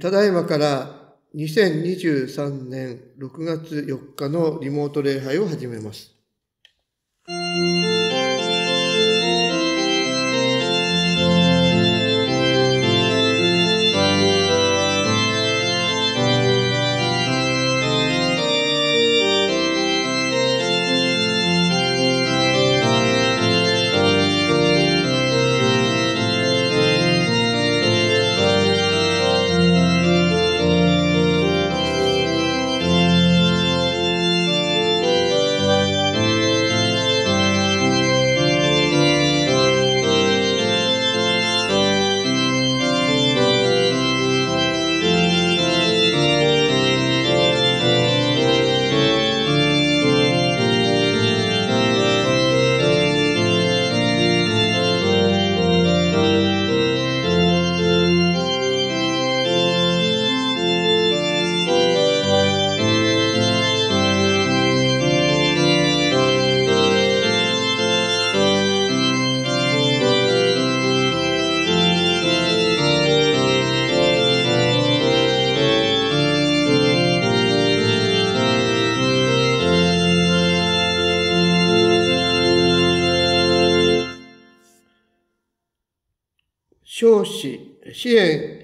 ただいまから2023年6月4日のリモート礼拝を始めます。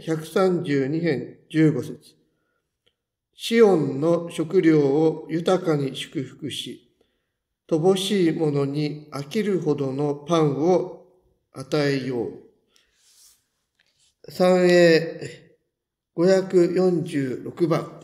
132編15節シオンの食料を豊かに祝福し、乏しい者に飽きるほどのパンを与えよう。三英546番。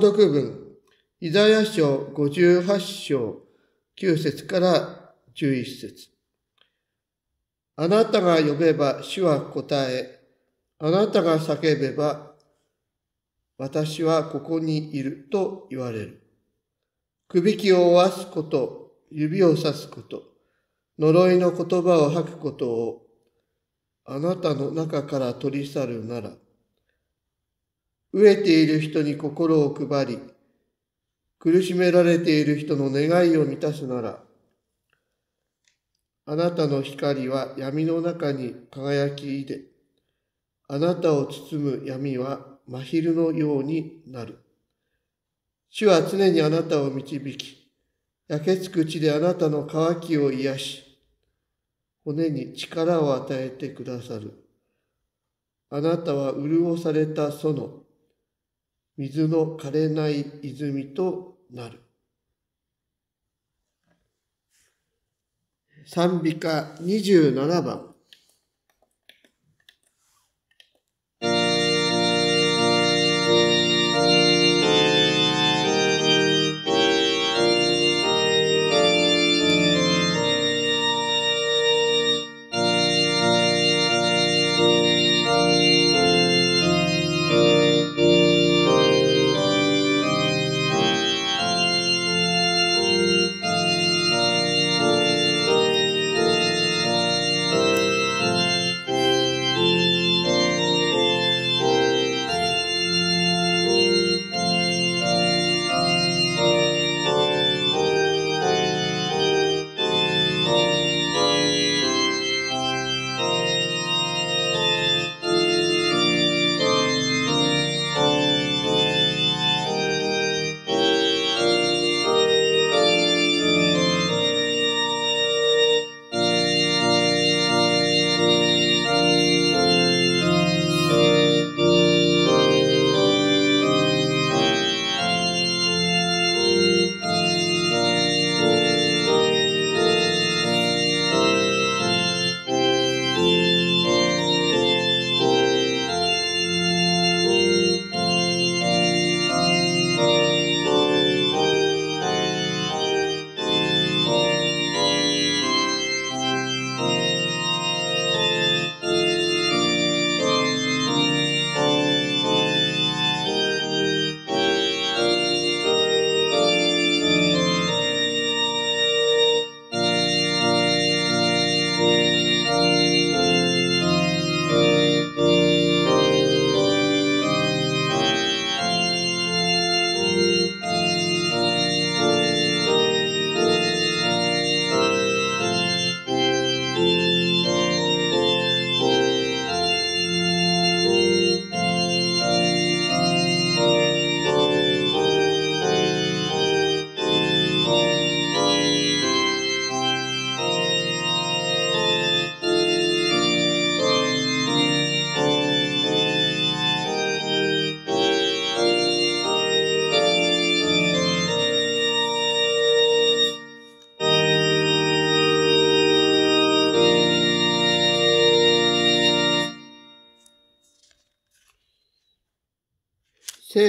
読文、イザヤ書58章9節から11節あなたが呼べば主は答え、あなたが叫べば私はここにいると言われる。くびきを負わすこと、指を刺すこと、呪いの言葉を吐くことをあなたの中から取り去るなら、飢えている人に心を配り、苦しめられている人の願いを満たすなら、あなたの光は闇の中に輝きで、あなたを包む闇は真昼のようになる。主は常にあなたを導き、焼けつく地であなたの渇きを癒し、骨に力を与えてくださる。あなたは潤された園、水の枯れない泉となる。賛美歌27番。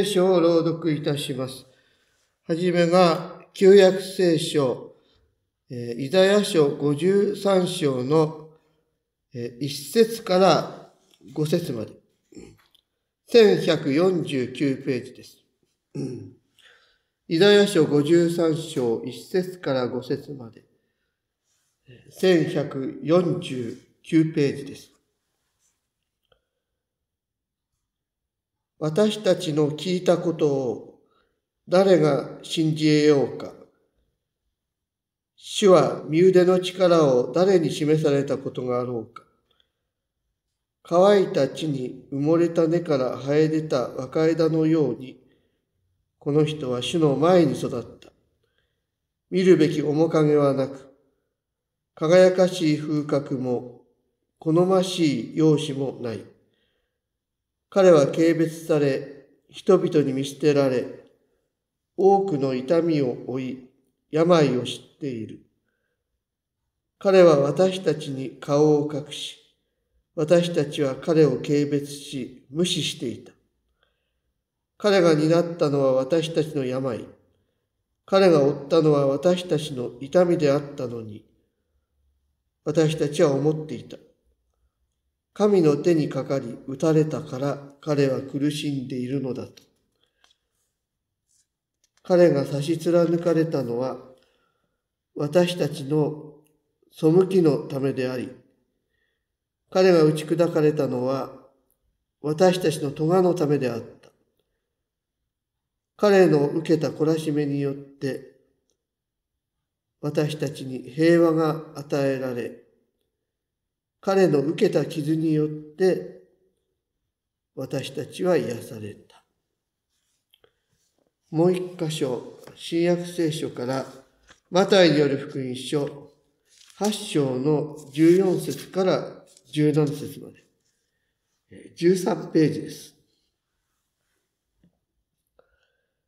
聖書を朗読いたします。はじめが、旧約聖書、イザヤ書53章の、1節から5節まで、1149ページです。イザヤ書53章1節から5節まで、1149ページです。私たちの聞いたことを誰が信じ得ようか。主は身腕の力を誰に示されたことがあろうか。乾いた地に埋もれた根から生え出た若枝のように、この人は主の前に育った。見るべき面影はなく、輝かしい風格も、好ましい容姿もない。彼は軽蔑され、人々に見捨てられ、多くの痛みを負い、病を知っている。彼は私たちに顔を隠し、私たちは彼を軽蔑し、無視していた。彼が担ったのは私たちの病。彼が負ったのは私たちの痛みであったのに、私たちは思っていた。神の手にかかり打たれたから彼は苦しんでいるのだと。彼が差し貫かれたのは私たちの背きのためであり、彼が打ち砕かれたのは私たちの咎のためであった。彼の受けた懲らしめによって私たちに平和が与えられ、彼の受けた傷によって私たちは癒された。もう一箇所、新約聖書から、マタイによる福音書、8章の14節から17節まで、13ページです。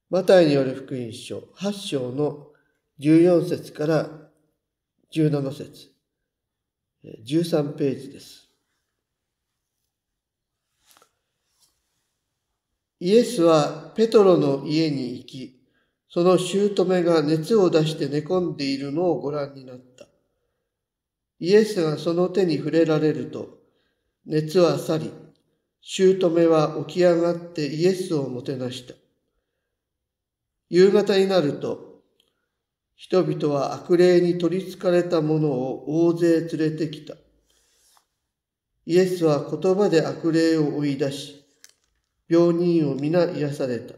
マタイによる福音書、8章の14節から17節13ページです。イエスはペトロの家に行き、その姑が熱を出して寝込んでいるのをご覧になった。イエスがその手に触れられると、熱は去り、姑は起き上がってイエスをもてなした。夕方になると、人々は悪霊に取りつかれた者を大勢連れてきた。イエスは言葉で悪霊を追い出し、病人を皆癒された。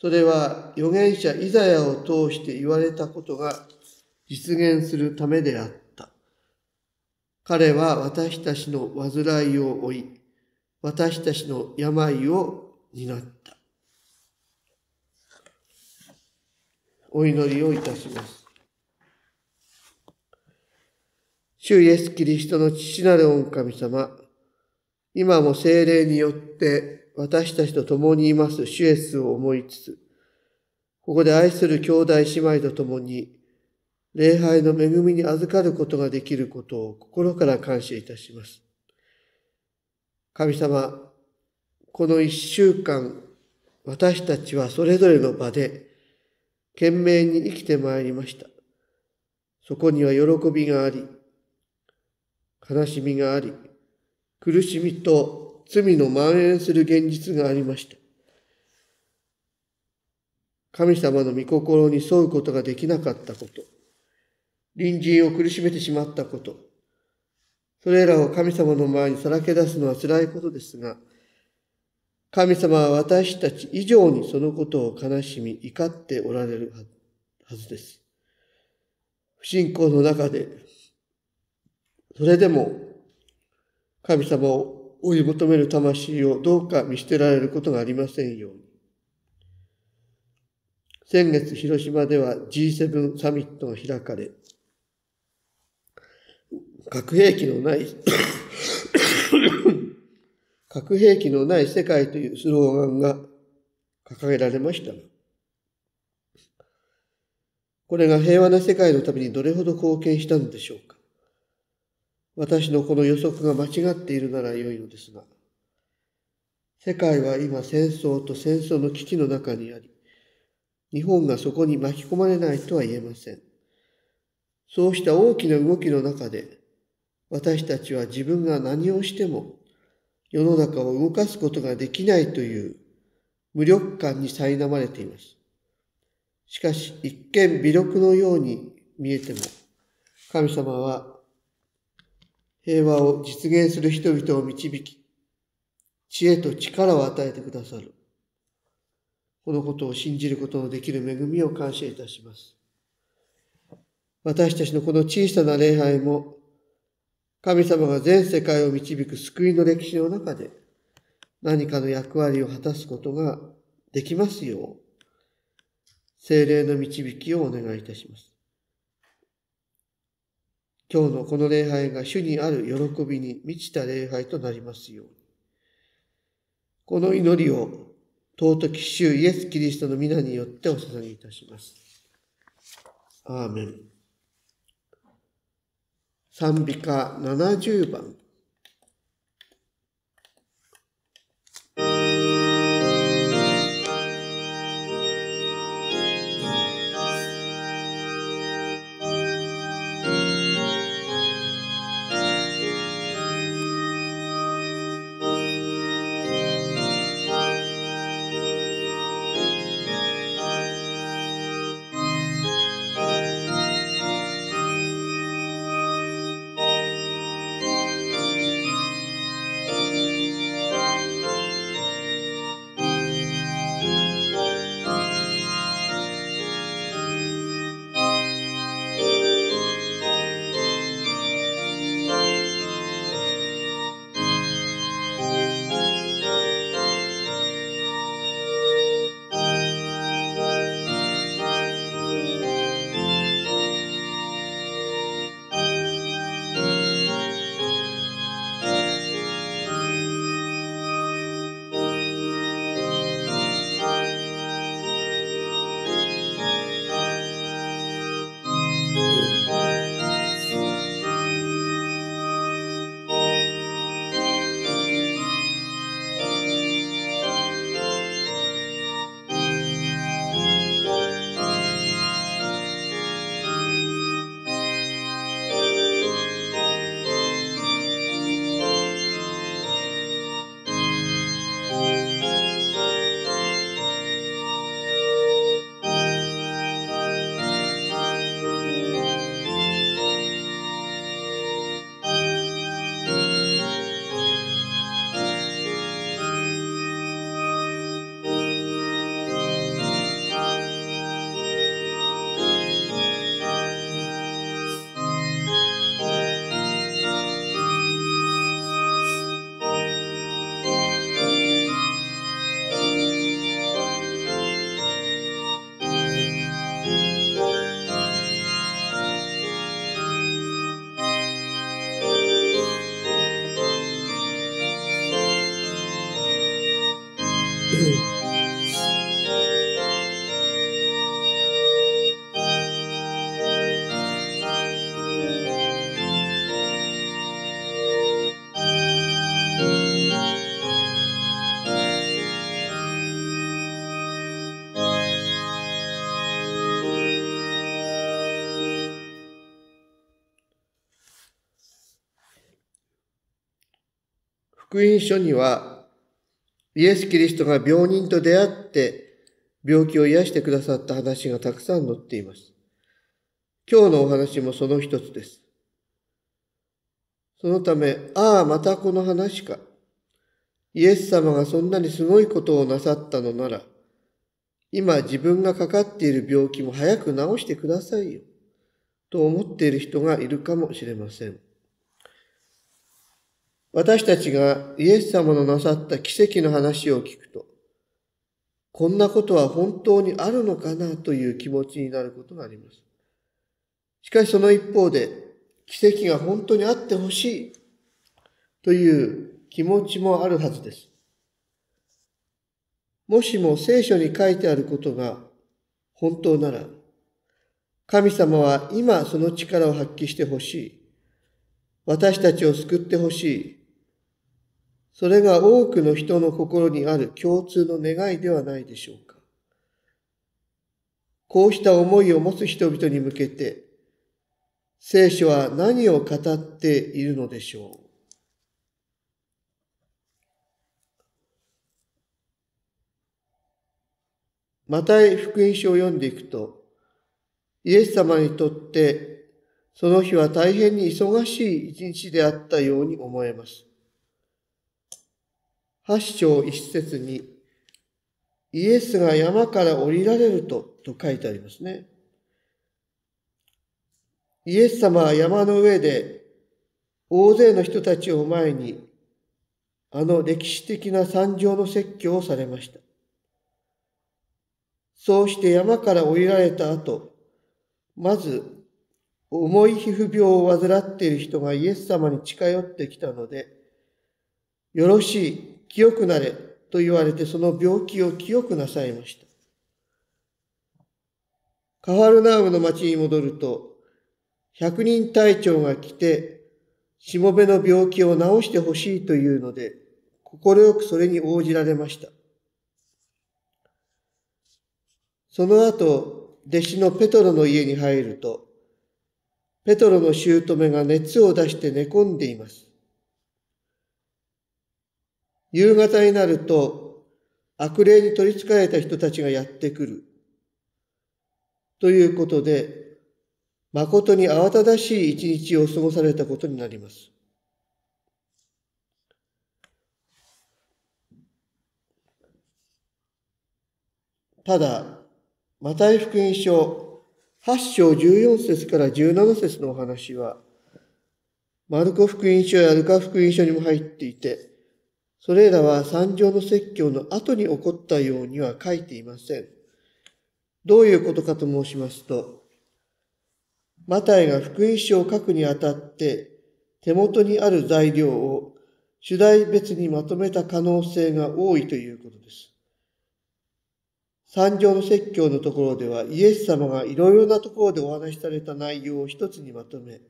それは預言者イザヤを通して言われたことが実現するためであった。彼は私たちの患いを追い、私たちの病を担った。お祈りをいたします。主イエス・キリストの父なる御神様、今も精霊によって私たちと共にいます主イエスを思いつつ、ここで愛する兄弟姉妹と共に、礼拝の恵みに預かることができることを心から感謝いたします。神様、この一週間、私たちはそれぞれの場で、懸命に生きてまいりました。そこには喜びがあり、悲しみがあり、苦しみと罪の蔓延する現実がありました。神様の御心に沿うことができなかったこと、隣人を苦しめてしまったこと、それらを神様の前にさらけ出すのは辛いことですが、神様は私たち以上にそのことを悲しみ、怒っておられるはずです。不信仰の中で、それでも神様を追い求める魂をどうか見捨てられることがありませんように。先月広島では G7 サミットが開かれ、核兵器のない核兵器のない世界というスローガンが掲げられましたが、これが平和な世界のためにどれほど貢献したのでしょうか。私のこの予測が間違っているなら良いのですが、世界は今戦争と戦争の危機の中にあり、日本がそこに巻き込まれないとは言えません。そうした大きな動きの中で、私たちは自分が何をしても世の中を動かすことができないという無力感に苛まれています。しかし、一見微力のように見えても、神様は平和を実現する人々を導き、知恵と力を与えてくださる。このことを信じることのできる恵みを感謝いたします。私たちのこの小さな礼拝も神様が全世界を導く救いの歴史の中で何かの役割を果たすことができますよう、精霊の導きをお願いいたします。今日のこの礼拝が主にある喜びに満ちた礼拝となりますように。この祈りを尊き主イエス・キリストの皆によってお捧げいたします。アーメン。賛美歌70番。福音書には、イエス・キリストが病人と出会って病気を癒してくださった話がたくさん載っています。今日のお話もその一つです。そのため、ああ、またこの話か。イエス様がそんなにすごいことをなさったのなら、今自分がかかっている病気も早く治してくださいよ、と思っている人がいるかもしれません。私たちがイエス様のなさった奇跡の話を聞くと、こんなことは本当にあるのかなという気持ちになることがあります。しかしその一方で、奇跡が本当にあってほしいという気持ちもあるはずです。もしも聖書に書いてあることが本当なら、神様は今その力を発揮してほしい。私たちを救ってほしい。それが多くの人の心にある共通の願いではないでしょうか。こうした思いを持つ人々に向けて、聖書は何を語っているのでしょう。また福音書を読んでいくと、イエス様にとってその日は大変に忙しい一日であったように思えます。八章一節に、イエスが山から降りられると、と書いてありますね。イエス様は山の上で、大勢の人たちを前に、あの歴史的な惨状の説教をされました。そうして山から降りられた後、まず重い皮膚病を患っている人がイエス様に近寄ってきたので、よろしい。清くなれと言われてその病気を清くなさいました。カファルナウムの町に戻ると、百人隊長が来て、しもべの病気を治してほしいというので、快くそれに応じられました。その後、弟子のペトロの家に入ると、ペトロの姑が熱を出して寝込んでいます。夕方になると悪霊に取りつかれた人たちがやってくる。ということで、誠に慌ただしい一日を過ごされたことになります。ただ、マタイ福音書8章14節から17節のお話は、マルコ福音書やルカ福音書にも入っていて、それらは三条の説教の後に起こったようには書いていません。どういうことかと申しますと、マタイが福音書を書くにあたって、手元にある材料を主題別にまとめた可能性が多いということです。三条の説教のところでは、イエス様がいろいろなところでお話しされた内容を一つにまとめ、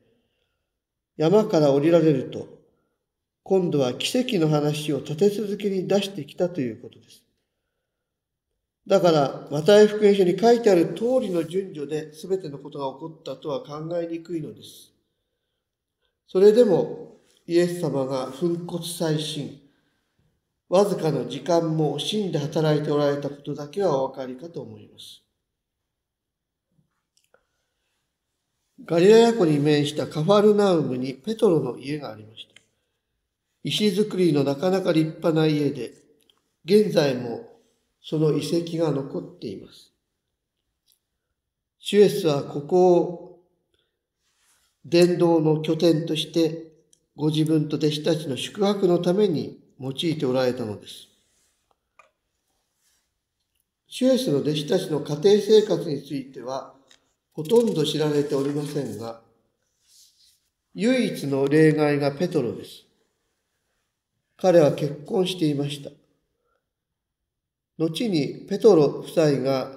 山から降りられると、今度は奇跡の話を立て続けに出してきたということです。だから、マタイ福音書に書いてある通りの順序で全てのことが起こったとは考えにくいのです。それでも、イエス様が粉骨再審、わずかの時間も惜しんで働いておられたことだけはお分かりかと思います。ガリラヤ湖に面したカファルナウムにペトロの家がありました。石造りのなかなか立派な家で、現在もその遺跡が残っています。シュエスはここを伝道の拠点としてご自分と弟子たちの宿泊のために用いておられたのです。シュエスの弟子たちの家庭生活についてはほとんど知られておりませんが、唯一の例外がペトロです。彼は結婚していました。後にペトロ夫妻が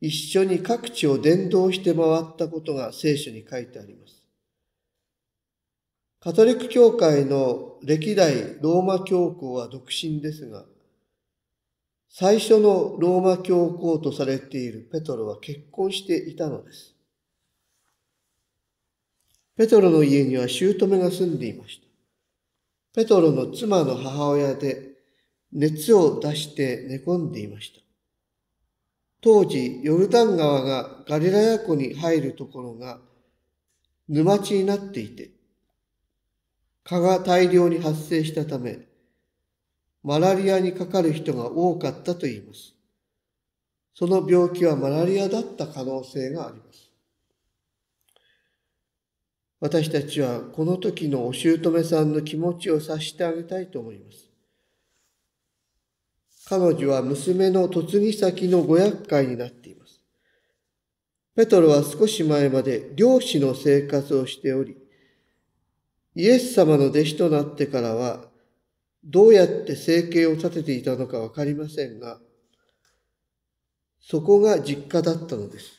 一緒に各地を伝道して回ったことが聖書に書いてあります。カトリック教会の歴代ローマ教皇は独身ですが、最初のローマ教皇とされているペトロは結婚していたのです。ペトロの家には姑が住んでいました。ペトロの妻の母親で熱を出して寝込んでいました。当時、ヨルダン川がガリラヤ湖に入るところが沼地になっていて、蚊が大量に発生したため、マラリアにかかる人が多かったといいます。その病気はマラリアだった可能性があります。私たちはこの時のお姑さんの気持ちを察してあげたいと思います。彼女は娘の嫁ぎ先のご厄介になっています。ペトロは少し前まで漁師の生活をしており、イエス様の弟子となってからは、どうやって生計を立てていたのかわかりませんが、そこが実家だったのです。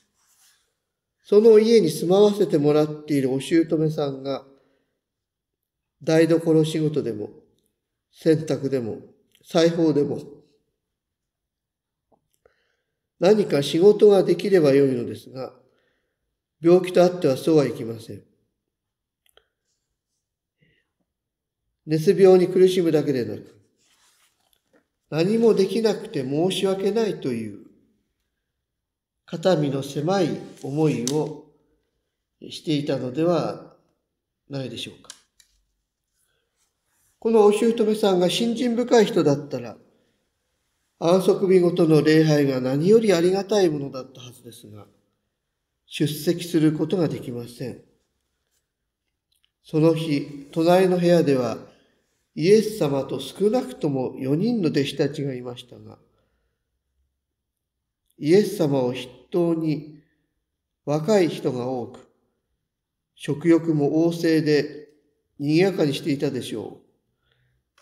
その家に住まわせてもらっているお姑さんが、台所仕事でも、洗濯でも、裁縫でも、何か仕事ができればよいのですが、病気とあってはそうはいきません。熱病に苦しむだけでなく、何もできなくて申し訳ないという肩身の狭い思いをしていたのではないでしょうか。このお姑さんが信心深い人だったら、安息日ごとの礼拝が何よりありがたいものだったはずですが、出席することができません。その日、隣の部屋では、イエス様と少なくとも4人の弟子たちがいましたが、イエス様を筆頭に若い人が多く、食欲も旺盛で賑やかにしていたでしょう。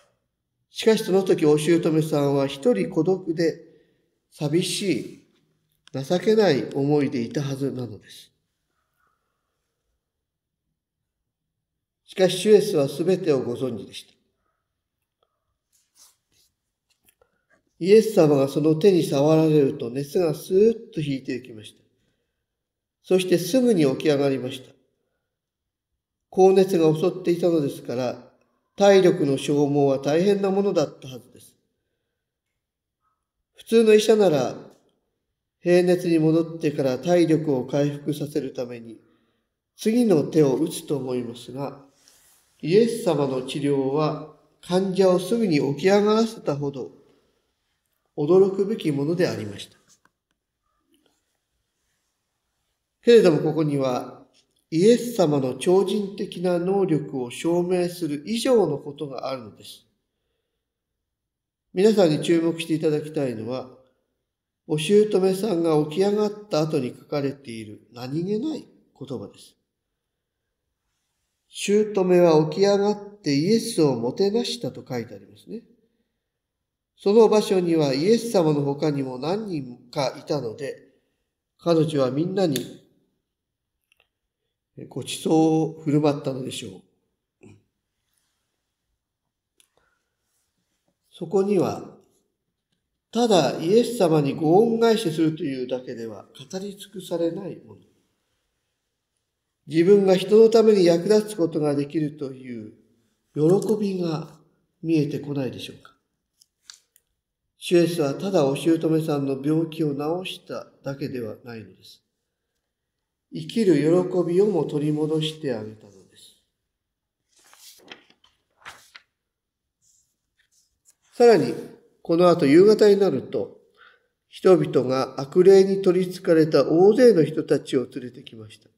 しかしその時お姑さんは一人孤独で寂しい、情けない思いでいたはずなのです。しかし主ュエスはすべてをご存知でした。イエス様がその手に触られると熱がスーッと引いていきました。そしてすぐに起き上がりました。高熱が襲っていたのですから、体力の消耗は大変なものだったはずです。普通の医者なら、平熱に戻ってから体力を回復させるために、次の手を打つと思いますが、イエス様の治療は患者をすぐに起き上がらせたほど驚くべきものでありました。けれどもここにはイエス様の超人的な能力を証明する以上のことがあるのです。皆さんに注目していただきたいのは、お姑さんが起き上がった後に書かれている何気ない言葉です。姑は起き上がってイエスをもてなしたと書いてありますね。その場所にはイエス様の他にも何人かいたので、彼女はみんなにご馳走を振る舞ったのでしょう。そこには、ただイエス様にご恩返しするというだけでは語り尽くされないもの。自分が人のために役立つことができるという喜びが見えてこないでしょうか。主イエスはただお姑さんの病気を治しただけではないのです。生きる喜びをも取り戻してあげたのです。さらに、この後夕方になると、人々が悪霊に取りつかれた大勢の人たちを連れてきました。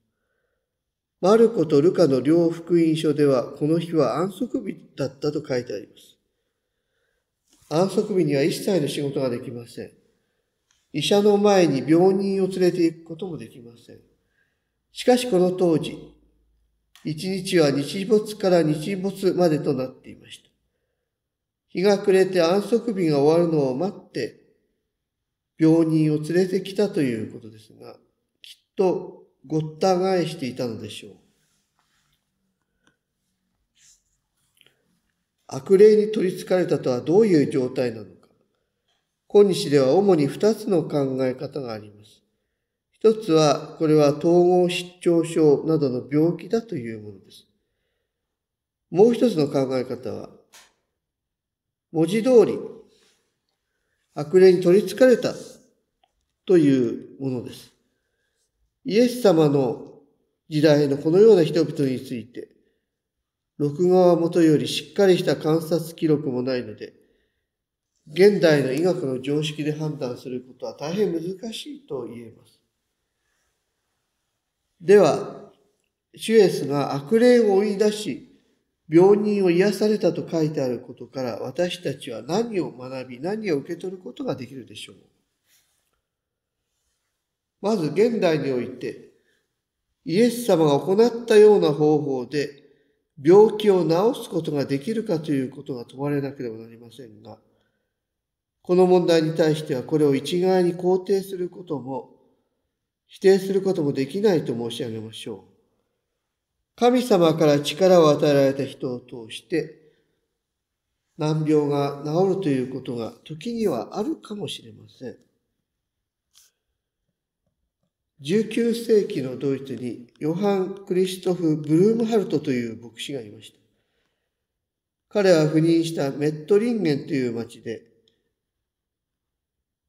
マルコとルカの両福音書では、この日は安息日だったと書いてあります。安息日には一切の仕事ができません。医者の前に病人を連れて行くこともできません。しかしこの当時、一日は日没から日没までとなっていました。日が暮れて安息日が終わるのを待って、病人を連れてきたということですが、きっとごった返していたのでしょう。悪霊に取り憑かれたとはどういう状態なのか。今日では主に二つの考え方があります。一つは、これは統合失調症などの病気だというものです。もう一つの考え方は、文字通り、悪霊に取り憑かれたというものです。イエス様の時代のこのような人々について、録画はもとよりしっかりした観察記録もないので、現代の医学の常識で判断することは大変難しいと言えます。では、シュエスが悪霊を追い出し、病人を癒されたと書いてあることから私たちは何を学び何を受け取ることができるでしょうまず現代においてイエス様が行ったような方法で病気を治すことができるかということが問われなければなりませんが、この問題に対してはこれを一概に肯定することも、否定することもできないと申し上げましょう。神様から力を与えられた人を通して、難病が治るということが時にはあるかもしれません。19世紀のドイツにヨハン・クリストフ・ブルームハルトという牧師がいました。彼は赴任したメットリンゲンという町で、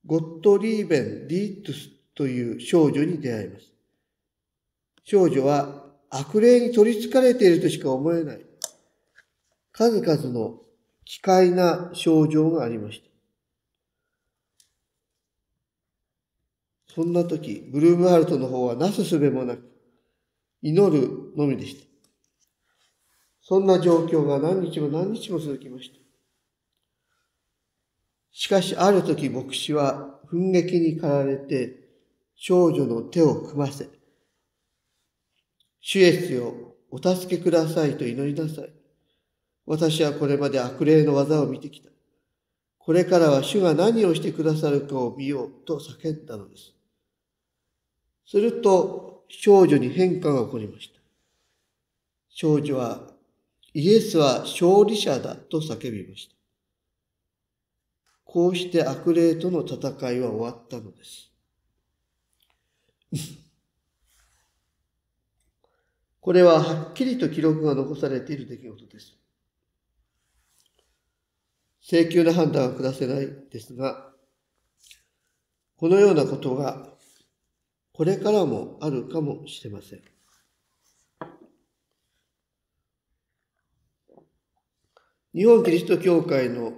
ゴットリーベン・ディートゥスという少女に出会います。少女は悪霊に取り憑かれているとしか思えない。数々の奇怪な症状がありました。そんな時、ブルームハルトの方はなすすべもなく、祈るのみでした。そんな状況が何日も何日も続きました。しかし、ある時牧師は奮撃に駆られて、少女の手を組ませ、主イエスよ、お助けくださいと祈りなさい。私はこれまで悪霊の技を見てきた。これからは主が何をしてくださるかを見ようと叫んだのです。すると少女に変化が起こりました。少女はイエスは勝利者だと叫びました。こうして悪霊との戦いは終わったのです。これははっきりと記録が残されている出来事です。請求な判断は下せないですが、このようなことがこれからもあるかもしれません。日本キリスト教会の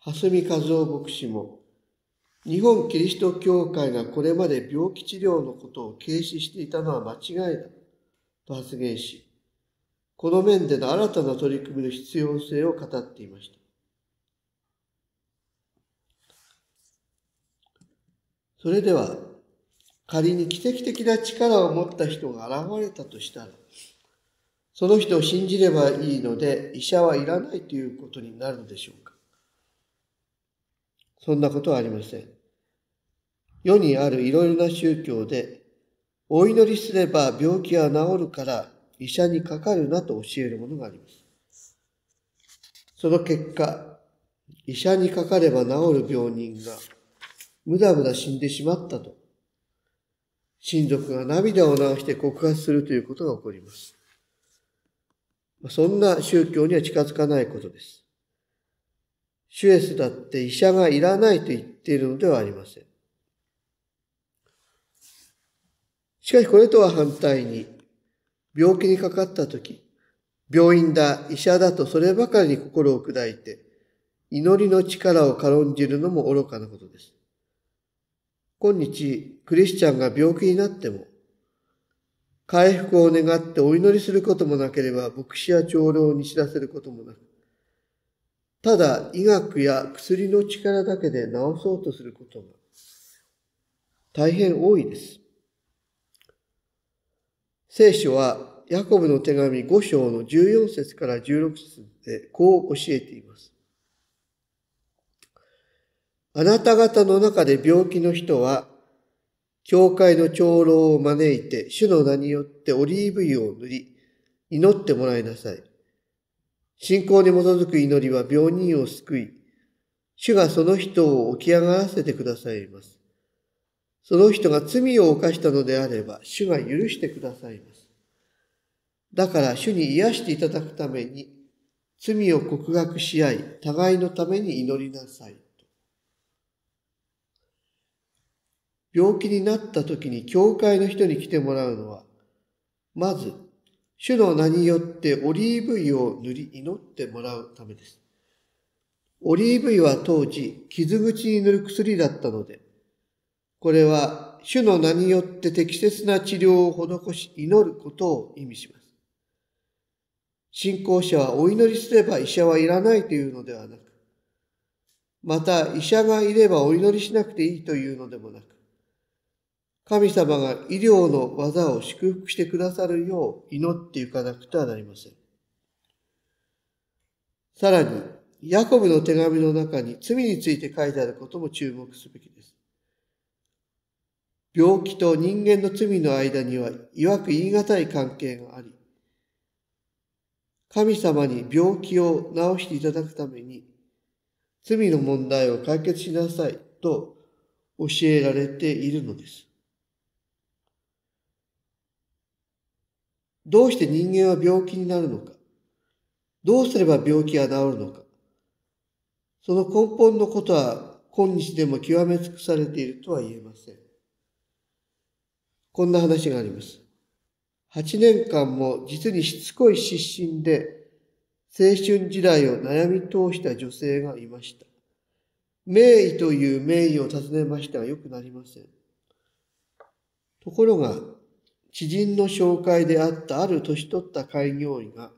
蓮見和夫牧師も、日本キリスト教会がこれまで病気治療のことを軽視していたのは間違いだと発言し、この面での新たな取り組みの必要性を語っていました。それでは仮に奇跡的な力を持った人が現れたとしたら、その人を信じればいいので、医者はいらないということになるのでしょうかそんなことはありません。世にあるいろいろな宗教で、お祈りすれば病気は治るから医者にかかるなと教えるものがあります。その結果、医者にかかれば治る病人が無駄無駄死んでしまったと親族が涙を流して告発するということが起こります。そんな宗教には近づかないことです。シュエスだって医者がいらないと言っているのではありません。しかしこれとは反対に、病気にかかったとき、病院だ、医者だとそればかりに心を砕いて、祈りの力を軽んじるのも愚かなことです。今日、クリスチャンが病気になっても、回復を願ってお祈りすることもなければ、牧師や長老に知らせることもなく、ただ医学や薬の力だけで治そうとすることが大変多いです。聖書はヤコブの手紙5章の14節から16節でこう教えています。あなた方の中で病気の人は、教会の長老を招いて、主の名によってオリーブ油を塗り、祈ってもらいなさい。信仰に基づく祈りは病人を救い、主がその人を起き上がらせてくださいます。その人が罪を犯したのであれば、主が許してくださいます。だから主に癒していただくために、罪を告白し合い、互いのために祈りなさい。病気になった時に教会の人に来てもらうのは、まず、主の名によってオリーブ油を塗り祈ってもらうためです。オリーブ油は当時、傷口に塗る薬だったので、これは主の名によって適切な治療を施し祈ることを意味します。信仰者はお祈りすれば医者はいらないというのではなく、また医者がいればお祈りしなくていいというのでもなく、神様が医療の技を祝福してくださるよう祈っていかなくてはなりません。さらに、ヤコブの手紙の中に罪について書いてあることも注目すべきです。病気と人間の罪の間には、いわく言い難い関係があり、神様に病気を治していただくために、罪の問題を解決しなさいと教えられているのです。どうして人間は病気になるのかどうすれば病気が治るのかその根本のことは今日でも極め尽くされているとは言えません。こんな話があります。8年間も実にしつこい失神で青春時代を悩み通した女性がいました。名医という名医を尋ねましたがよくなりません。ところが、知人の紹介であったある年取った開業医が、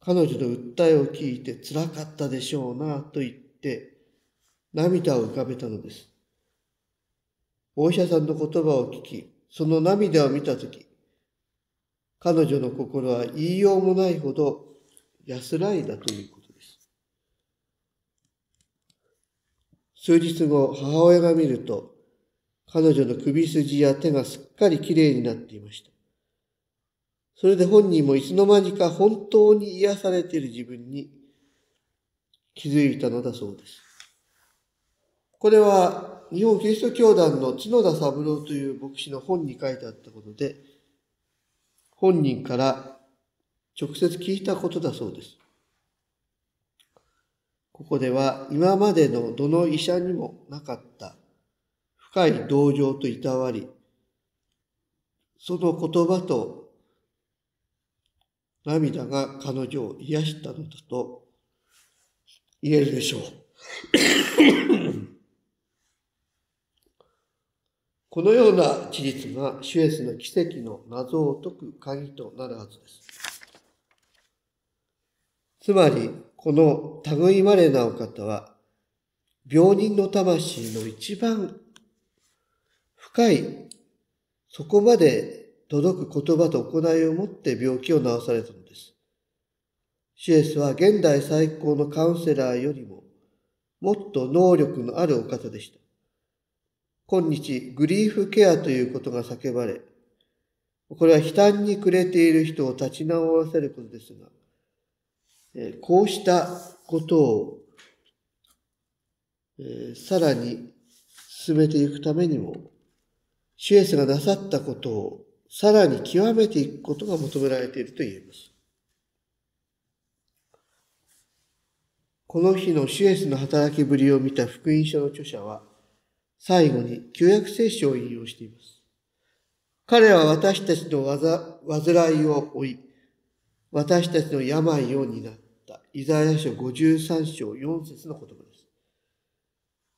彼女の訴えを聞いて辛かったでしょうな、と言って、涙を浮かべたのです。お医者さんの言葉を聞き、その涙を見たとき、彼女の心は言いようもないほど安らいだということです。数日後、母親が見ると、彼女の首筋や手がすっかり綺麗になっていました。それで本人もいつの間にか本当に癒されている自分に気づいたのだそうです。これは日本キリスト教団の角田三郎という牧師の本に書いてあったことで、本人から直接聞いたことだそうです。ここでは今までのどの医者にもなかった深い同情といたわり、その言葉と涙が彼女を癒したのだと言えるでしょう。このような事実が主イエスの奇跡の謎を解く鍵となるはずです。つまり、この類まれなお方は、病人の魂の一番深い、そこまで届く言葉と行いをもって病気を治されたのです。シエスは現代最高のカウンセラーよりも、もっと能力のあるお方でした。今日、グリーフケアということが叫ばれ、これは悲嘆に暮れている人を立ち直らせることですが、えこうしたことを、えさらに進めていくためにも、主イエスがなさったことをさらに極めていくことが求められていると言えます。この日の主イエスの働きぶりを見た福音書の著者は、最後に旧約聖書を引用しています。彼は私たちのらいを追い、私たちの病を担った、イザヤ書53章4節の言葉です。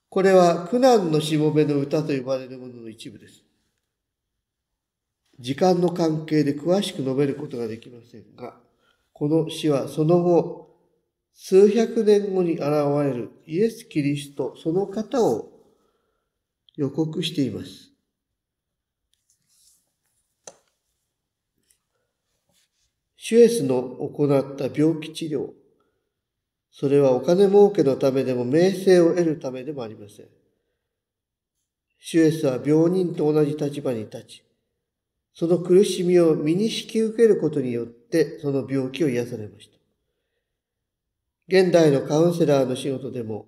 これは苦難のしもべの歌と呼ばれるものの一部です。時間の関係で詳しく述べることができませんが、この死はその後、数百年後に現れるイエス・キリスト、その方を予告しています。シュエスの行った病気治療、それはお金儲けのためでも名声を得るためでもありません。シュエスは病人と同じ立場に立ち、その苦しみを身に引き受けることによって、その病気を癒されました。現代のカウンセラーの仕事でも、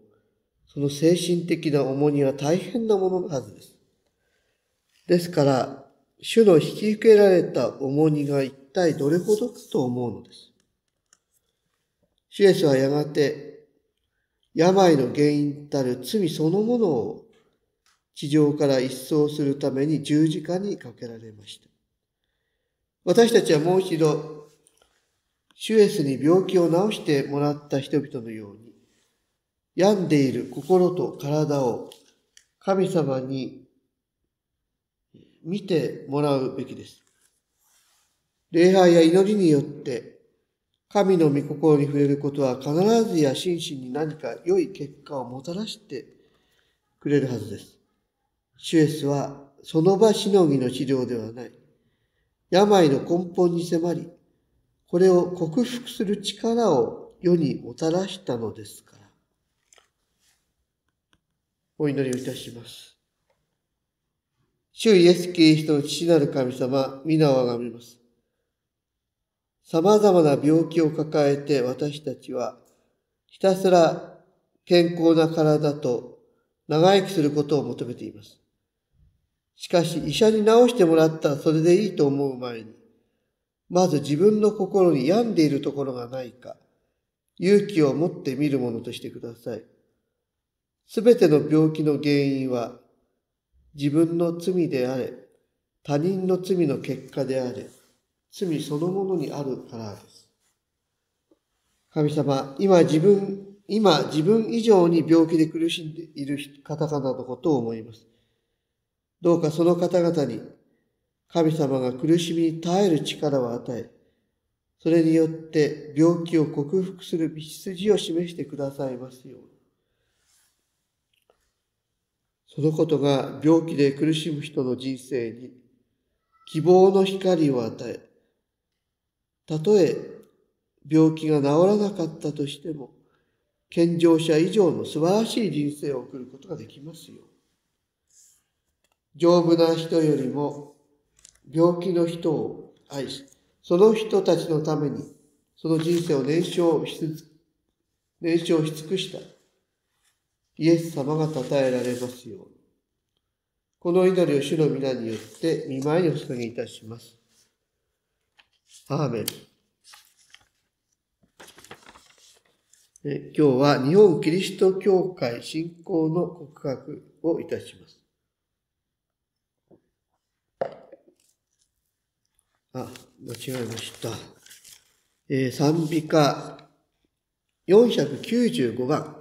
その精神的な重荷は大変なもののはずです。ですから、主の引き受けられた重荷が一体どれほどかと思うのです。シエスはやがて、病の原因たる罪そのものを地上から一掃するために十字架にかけられました。私たちはもう一度、シュエスに病気を治してもらった人々のように、病んでいる心と体を神様に見てもらうべきです。礼拝や祈りによって、神の御心に触れることは必ずや心身に何か良い結果をもたらしてくれるはずです。シュエスはその場しのぎの治療ではない。病の根本に迫り、これを克服する力を世にもたらしたのですから。お祈りをいたします。主イエス・キリストの父なる神様、皆をあがめます。様々な病気を抱えて私たちは、ひたすら健康な体と長生きすることを求めています。しかし医者に治してもらったらそれでいいと思う前に、まず自分の心に病んでいるところがないか、勇気を持って見るものとしてください。すべての病気の原因は、自分の罪であれ、他人の罪の結果であれ、罪そのものにあるからです。神様、今自分、今自分以上に病気で苦しんでいる方々のことを思います。どうかその方々に神様が苦しみに耐える力を与え、それによって病気を克服する道筋を示してくださいますように。そのことが病気で苦しむ人の人生に希望の光を与え、たとえ病気が治らなかったとしても、健常者以上の素晴らしい人生を送ることができますように。丈夫な人よりも病気の人を愛し、その人たちのために、その人生を燃焼しつつ、燃焼し尽くした。イエス様が称えられますように。この祈りを主の皆によって見舞いにお捧げいたします。アーメン。え今日は日本キリスト教会信仰の告白をいたします。あ、間違えました。えー、賛美歌495番。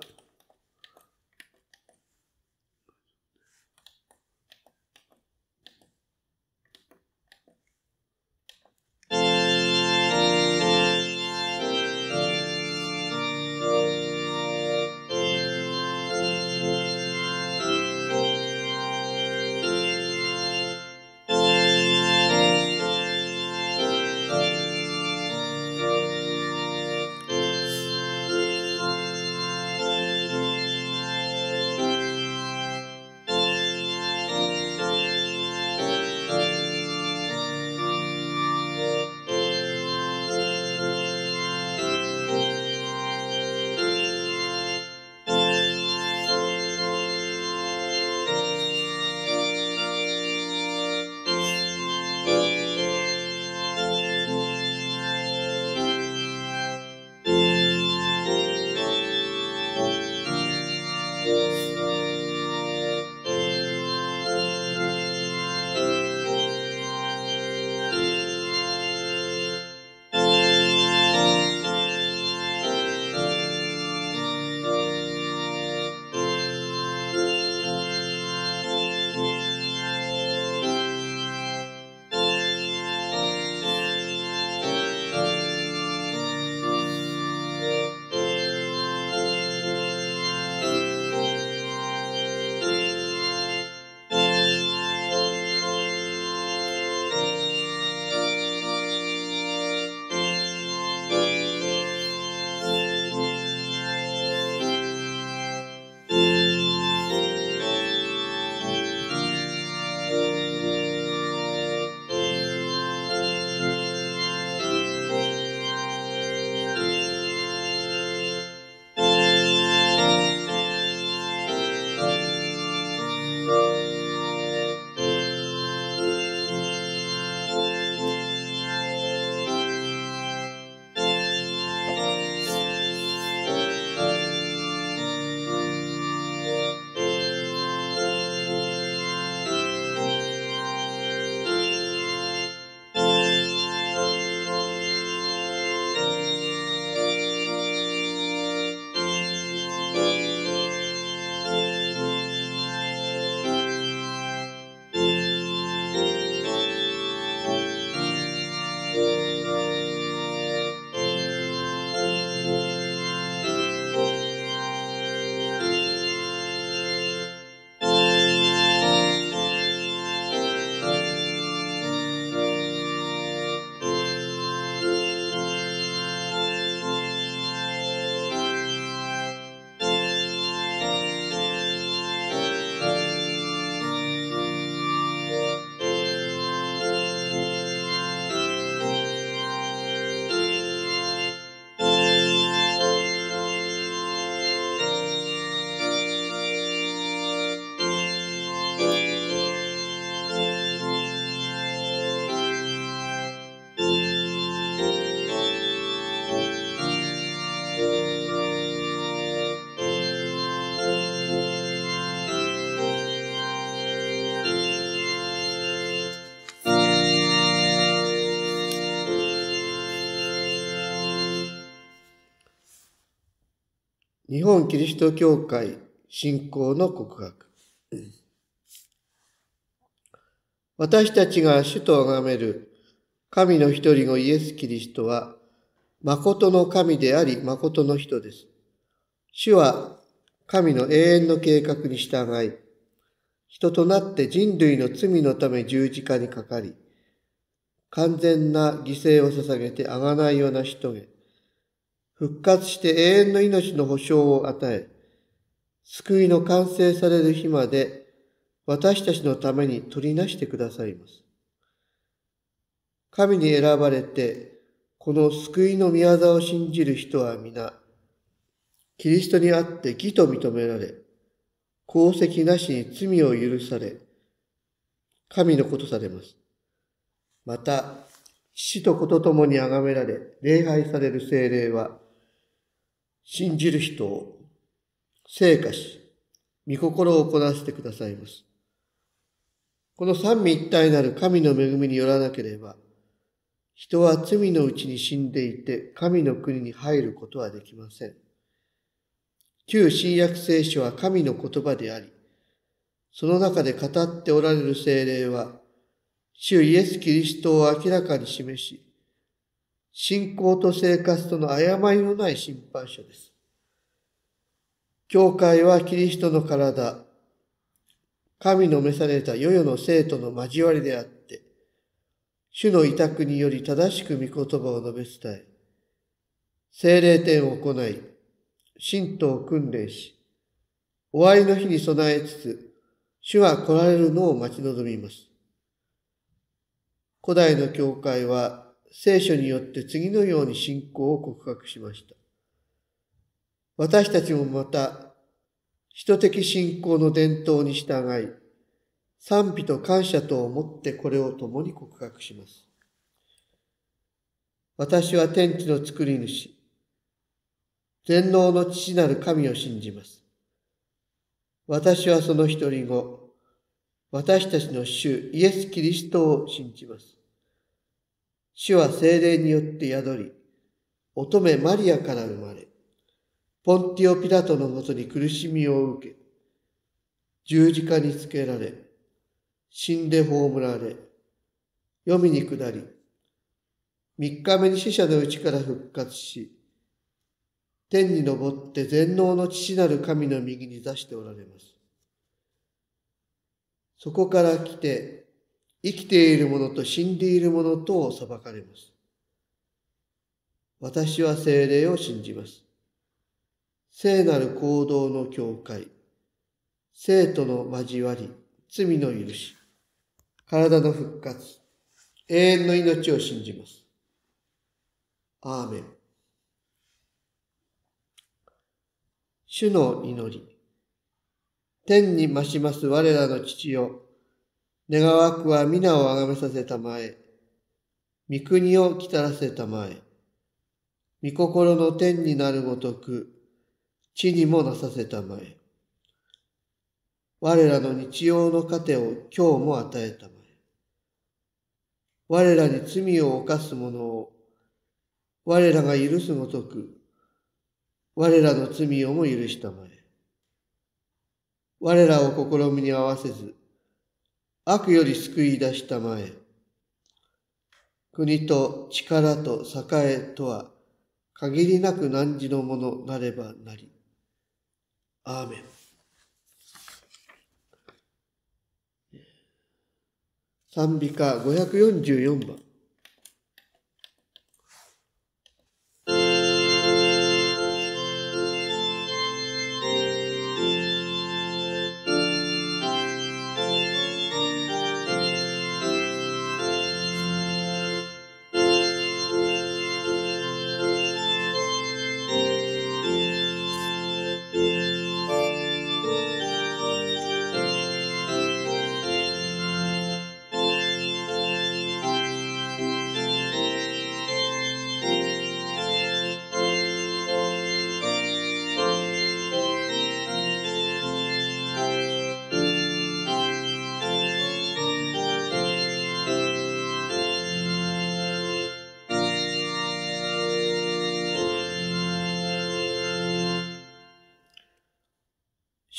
日本キリスト教会信仰の告白。私たちが主と崇める神の一人のイエス・キリストは、誠の神であり、誠の人です。主は神の永遠の計画に従い、人となって人類の罪のため十字架にかかり、完全な犠牲を捧げて贖いを成し遂げ、復活して永遠の命の保証を与え、救いの完成される日まで私たちのために取りなしてくださいます。神に選ばれて、この救いの御業を信じる人は皆、キリストにあって義と認められ、功績なしに罪を許され、神のことされます。また、父と子と共に崇められ、礼拝される精霊は、信じる人を成果し、御心を行わせてくださいます。この三位一体なる神の恵みによらなければ、人は罪のうちに死んでいて神の国に入ることはできません。旧新約聖書は神の言葉であり、その中で語っておられる精霊は、主イエス・キリストを明らかに示し、信仰と生活との誤りのない審判者です。教会はキリストの体、神の召された世々の生徒の交わりであって、主の委託により正しく御言葉を述べ伝え、精霊典を行い、神道を訓練し、終わりの日に備えつつ、主は来られるのを待ち望みます。古代の教会は聖書によって次のように信仰を告白しました。私たちもまた、人的信仰の伝統に従い、賛否と感謝と思ってこれを共に告白します。私は天地の作り主、全能の父なる神を信じます。私はその一人後、私たちの主イエス・キリストを信じます。主は精霊によって宿り、乙女マリアから生まれ、ポンティオ・ピラトのもとに苦しみを受け、十字架につけられ、死んで葬られ、読みに下り、三日目に死者のうちから復活し、天に昇って全能の父なる神の右に座しておられます。そこから来て生きているものと死んでいるものと裁かれます。私は精霊を信じます。聖なる行動の境界、生徒の交わり、罪の許し、体の復活、永遠の命を信じます。アーメン。主の祈り。天に増します我らの父よ願わくは皆をあがめさせたまえ。御国をきたらせたまえ。御心の天になるごとく、地にもなさせたまえ。我らの日曜の糧を今日も与えたまえ。我らに罪を犯す者を、我らが許すごとく、我らの罪をも許したまえ。我らを試みに合わせず、悪より救い出したまえ。国と力と栄えとは、限りなく汝のものなればなり。アーメン。賛美歌544番。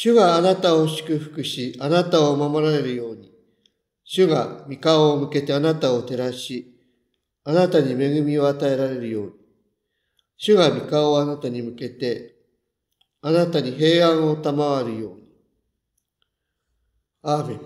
主があなたを祝福し、あなたを守られるように、主が御顔を向けてあなたを照らし、あなたに恵みを与えられるように、主が御顔をあなたに向けて、あなたに平安を賜るように。アーメン。